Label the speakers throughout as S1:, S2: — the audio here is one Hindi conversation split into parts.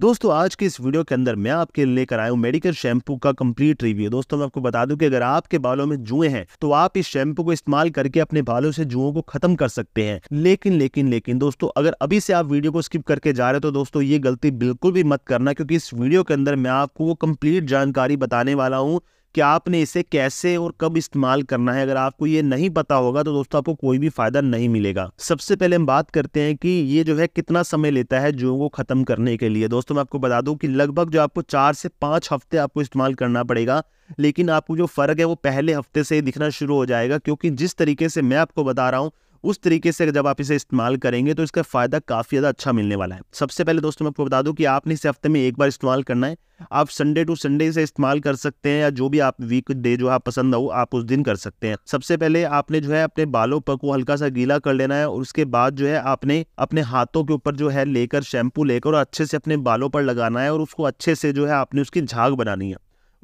S1: दोस्तों आज के इस वीडियो के अंदर मैं आपके लेकर आया हूँ मेडिकल शैम्पू का कंप्लीट रिव्यू दोस्तों मैं आपको बता दूं कि अगर आपके बालों में जुए हैं तो आप इस शैम्पू को इस्तेमाल करके अपने बालों से जुओं को खत्म कर सकते हैं लेकिन लेकिन लेकिन दोस्तों अगर अभी से आप वीडियो को स्किप करके जा रहे हो तो दोस्तों ये गलती बिल्कुल भी मत करना क्योंकि इस वीडियो के अंदर मैं आपको वो कंप्लीट जानकारी बताने वाला हूँ कि आपने इसे कैसे और कब इस्तेमाल करना है अगर आपको ये नहीं पता होगा तो दोस्तों आपको कोई भी फायदा नहीं मिलेगा सबसे पहले हम बात करते हैं कि ये जो है कितना समय लेता है जुओं को खत्म करने के लिए दोस्तों मैं आपको बता दूं कि लगभग जो आपको चार से पांच हफ्ते आपको इस्तेमाल करना पड़ेगा लेकिन आपको जो फर्क है वो पहले हफ्ते से दिखना शुरू हो जाएगा क्योंकि जिस तरीके से मैं आपको बता रहा हूँ उस तरीके से जब आप इसे इस्तेमाल करेंगे तो इसका फ़ायदा काफ़ी ज़्यादा अच्छा मिलने वाला है सबसे पहले दोस्तों मैं आपको बता दूं कि आपने इसे हफ्ते में एक बार इस्तेमाल करना है आप संडे टू संडे इसे इस्तेमाल कर सकते हैं या जो भी आप वीक डे जो आप पसंद हो आप उस दिन कर सकते हैं सबसे पहले आपने जो है अपने बालों पर को हल्का सा गीला कर लेना है और उसके बाद जो है आपने अपने हाथों के ऊपर जो है लेकर शैम्पू लेकर और अच्छे से अपने बालों पर लगाना है और उसको अच्छे से जो है आपने उसकी झाग बनानी है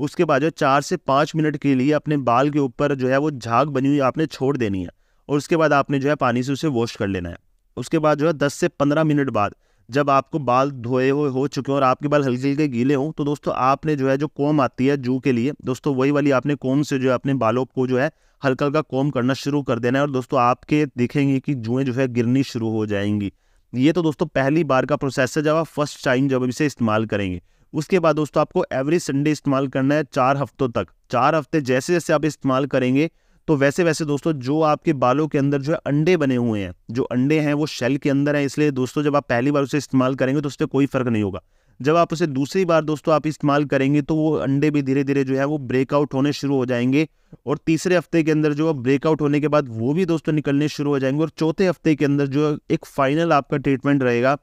S1: उसके बाद जो है चार से पांच मिनट के लिए अपने बाल के ऊपर जो है वो झाग बनी हुई आपने छोड़ देनी है और उसके बाद आपने जो है पानी से उसे वॉश कर लेना है उसके बाद जो है दस से पंद्रह मिनट बाद जब आपको बाल धोए हुए हो, चुके हों और आपके बाल हल्के हल्के गीले हों तो दोस्तों आपने जो है जो कोम आती है जू के लिए दोस्तों वही वाली आपने कोम से जो है अपने बालों को जो है हल्का हल्का कोम करना शुरू कर देना है और दोस्तों आपके देखेंगे कि जुएँ जो है गिरनी शुरू हो जाएंगी ये तो दोस्तों पहली बार का प्रोसेस है जब आप फर्स्ट टाइम जब इसे इस्तेमाल करेंगे उसके बाद दोस्तों आपको एवरी संडे इस्तेमाल करना है चार हफ्तों तक चार हफ्ते जैसे जैसे आप इस्तेमाल करेंगे तो वैसे वैसे दोस्तों जो आपके बालों के अंदर जो है अंडे बने हुए हैं जो अंडे हैं वो शेल के अंदर हैं इसलिए दोस्तों जब आप पहली बार उसे इस्तेमाल करेंगे तो उस पर कोई फ़र्क नहीं होगा जब आप उसे दूसरी बार दोस्तों आप इस्तेमाल करेंगे तो वो अंडे भी धीरे धीरे जो है वो ब्रेकआउट होने शुरू हो जाएंगे और तीसरे हफ्ते के अंदर जो है ब्रेकआउट होने के बाद वो भी दोस्तों निकलने शुरू हो जाएंगे और चौथे हफ्ते के अंदर जो एक फाइनल आपका ट्रीटमेंट रहेगा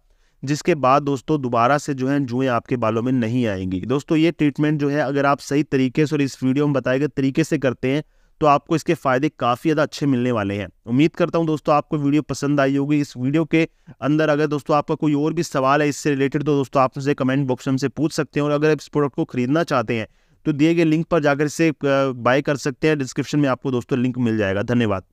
S1: जिसके बाद दोस्तों दोबारा से जो है जुएँ आपके बालों में नहीं आएंगी दोस्तों ये ट्रीटमेंट जो है अगर आप सही तरीके से और इस वीडियो में बताए गए तरीके से करते हैं तो आपको इसके फ़ायदे काफ़ी ज़्यादा अच्छे मिलने वाले हैं उम्मीद करता हूँ दोस्तों आपको वीडियो पसंद आई होगी इस वीडियो के अंदर अगर दोस्तों आपका कोई और भी सवाल है इससे रिलेटेड तो दोस्तों आप मुझे कमेंट बॉक्स में से पूछ सकते हैं और अगर आप इस प्रोडक्ट को खरीदना चाहते हैं तो दिए गए लिंक पर जाकर इसे बाय कर सकते हैं डिस्क्रिप्शन में आपको दोस्तों लिंक मिल जाएगा धन्यवाद